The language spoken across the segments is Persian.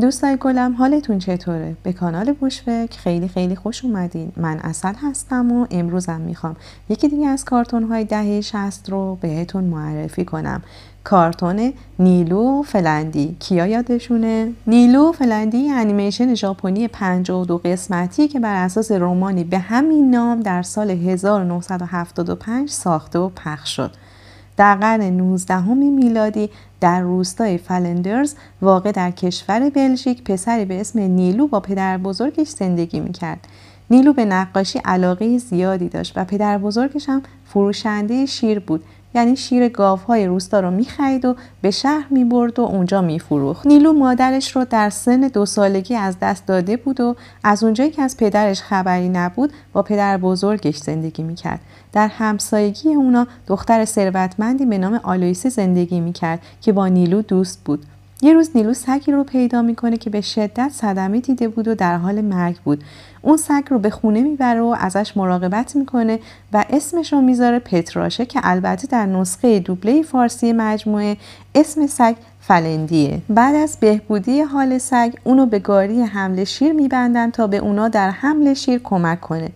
دوستای گلم حالتون چطوره؟ به کانال بوشفک خیلی خیلی خوش اومدین من اصل هستم و امروزم میخوام یکی دیگه از کارتون های دهه شست رو بهتون معرفی کنم کارتون نیلو فلندی کیا یادشونه نیلو فلندی انیمیشن ژاپنی 52 قسمتی که بر اساس رومانی به همین نام در سال 1975 ساخته و پخش شد در قرن 19 میلادی در روستای فلندرز واقع در کشور بلژیک پسری به اسم نیلو با پدر بزرگش زندگی میکرد. نیلو به نقاشی علاقه زیادی داشت و پدر بزرگش هم فروشنده شیر بود یعنی شیر گاوهای روستا رو میخرید و به شهر میبرد و اونجا میفروخت نیلو مادرش رو در سن دو سالگی از دست داده بود و از اونجایی که از پدرش خبری نبود با پدر بزرگش زندگی میکرد در همسایگی اونا دختر ثروتمندی به نام آلویسه زندگی میکرد که با نیلو دوست بود یه روز نیلو سگی رو پیدا میکنه که به شدت صدمه دیده بود و در حال مرگ بود اون سگ رو به خونه میبره و ازش مراقبت میکنه و اسمش رو میذاره پتراشه که البته در نسخه دوبله فارسی مجموعه اسم سگ فلندیه بعد از بهبودی حال سگ اونو به گاری حمل شیر میبندن تا به اونا در حمل شیر کمک کنه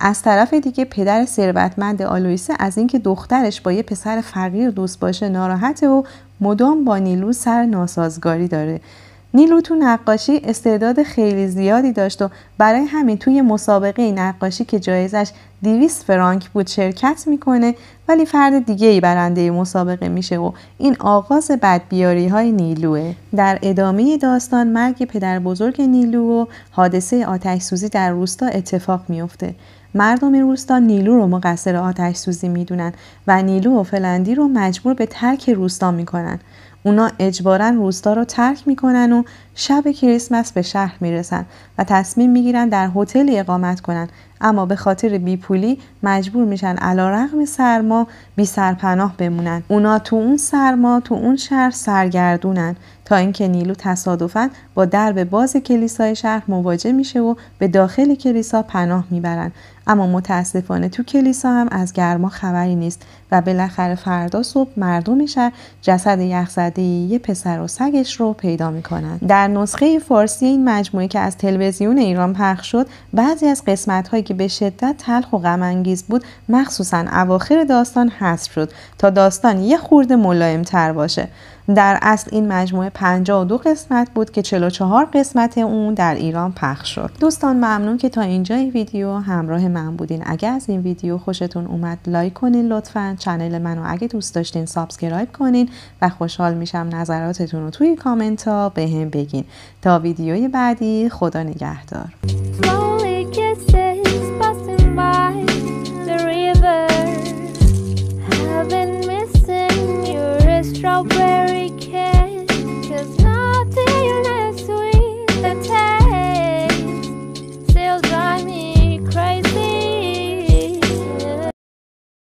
از طرف دیگه پدر ثروتمند آلویسه از اینکه دخترش با یه پسر فقیر دوست باشه ناراحته و مدام با نیلو سر ناسازگاری داره نیلو تو نقاشی استعداد خیلی زیادی داشت و برای همین توی مسابقه نقاشی که جایزش 200 فرانک بود شرکت میکنه ولی فرد دیگه ای برنده مسابقه میشه و این آغاز بدبیاری های نیلوه در ادامه داستان مرگ پدر بزرگ نیلو و حادثه آتش سوزی در روستا اتفاق میفته مردم روستا نیلو رو مقصر آتش سوزی میدونن و نیلو و فلندی رو مجبور به ترک روستا میکنن اونا اجبارا روستا رو ترک میکنن و شب کریسمس به شهر میرسن و تصمیم میگیرن در هتل اقامت کنن اما به خاطر بیپولی مجبور میشن علا رقم سرما بی سرپناه بمونن اونا تو اون سرما تو اون شهر سرگردونن تا اینکه نیلو تصادفا با درب باز کلیسای شهر مواجه میشه و به داخل کلیسا پناه میبرن اما متاسفانه تو کلیسا هم از گرما خبری نیست و بالاخره فردا صبح مردم شهر جسد یخزده یه پسر و سگش رو پیدا میکنن در نسخه فارسی این مجموعه که از تلویزیون ایران پخش شد بعضی از قسمت هایی که به شدت تلخ و غم انگیز بود مخصوصا اواخر داستان حذف شد تا داستان یه خورده تر باشه در اصل این مجموعه 52 قسمت بود که 44 قسمت اون در ایران پخش شد دوستان ممنون که تا اینجا این ویدیو همراه من بودین اگر از این ویدیو خوشتون اومد لایک کنین لطفا کانال منو اگه دوست داشتین سابسکرایب کنین و خوشحال میشم نظراتتون رو توی کامنت ها به هم بگین تا ویدیوی بعدی خدا نگهدار